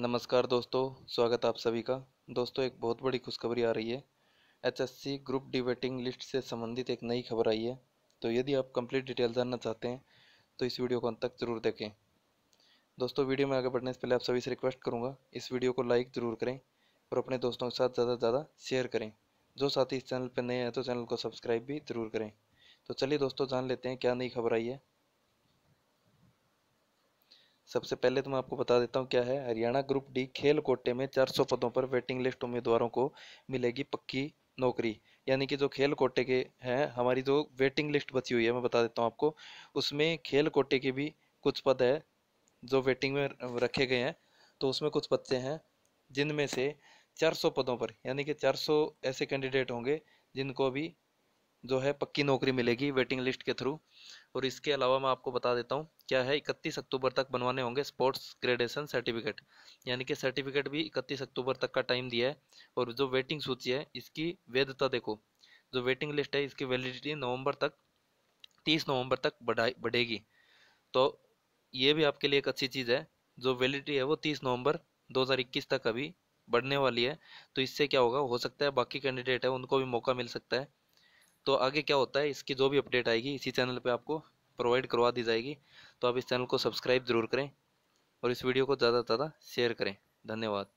नमस्कार दोस्तों स्वागत आप सभी का दोस्तों एक बहुत बड़ी खुशखबरी आ रही है HSC group D waiting list से संबंधित एक नई खबर आई है तो यदि आप कंप्लीट डिटेल जानना चाहते हैं तो इस वीडियो को अंत तक जरूर देखें दोस्तों वीडियो में आगे बढ़ने से पहले आप सभी से रिक्वेस्ट करूँगा इस वीडियो को लाइक ज़रूर करें और अपने दोस्तों के साथ ज़्यादा से ज़्यादा शेयर करें जो साथी इस चैनल पर नए हैं तो चैनल को सब्सक्राइब भी ज़रूर करें तो चलिए दोस्तों जान लेते हैं क्या नई खबर आई है सबसे पहले तो मैं आपको बता देता हूँ क्या है हरियाणा ग्रुप डी खेल कोटे में 400 पदों पर वेटिंग लिस्ट उम्मीदवारों को मिलेगी पक्की नौकरी यानी कि जो खेल कोटे के हैं हमारी जो वेटिंग लिस्ट बची हुई है मैं बता देता हूँ आपको उसमें खेल कोटे के भी कुछ पद है जो वेटिंग में रखे गए हैं तो उसमें कुछ बच्चे हैं जिनमें से 400 पदों पर यानी कि 400 ऐसे कैंडिडेट होंगे जिनको भी जो है पक्की नौकरी मिलेगी वेटिंग लिस्ट के थ्रू और इसके अलावा मैं आपको बता देता हूँ क्या है इकतीस अक्टूबर तक बनवाने होंगे स्पोर्ट्स ग्रेडेशन सर्टिफिकेट यानी कि सर्टिफिकेट भी इकतीस अक्टूबर तक का टाइम दिया है और जो वेटिंग सूची है इसकी वैधता देखो जो वेटिंग लिस्ट है इसकी वैलिडिटी नवंबर तक तीस नवंबर तक बढ़ाई बढ़ेगी तो ये भी आपके लिए एक अच्छी चीज़ है जो वैलिडिटी है वो तीस नवंबर दो तक अभी बढ़ने वाली है तो इससे क्या होगा हो सकता है बाकी कैंडिडेट है उनको भी मौका मिल सकता है तो आगे क्या होता है इसकी जो भी अपडेट आएगी इसी चैनल पे आपको प्रोवाइड करवा दी जाएगी तो आप इस चैनल को सब्सक्राइब ज़रूर करें और इस वीडियो को ज़्यादा से ज़्यादा शेयर करें धन्यवाद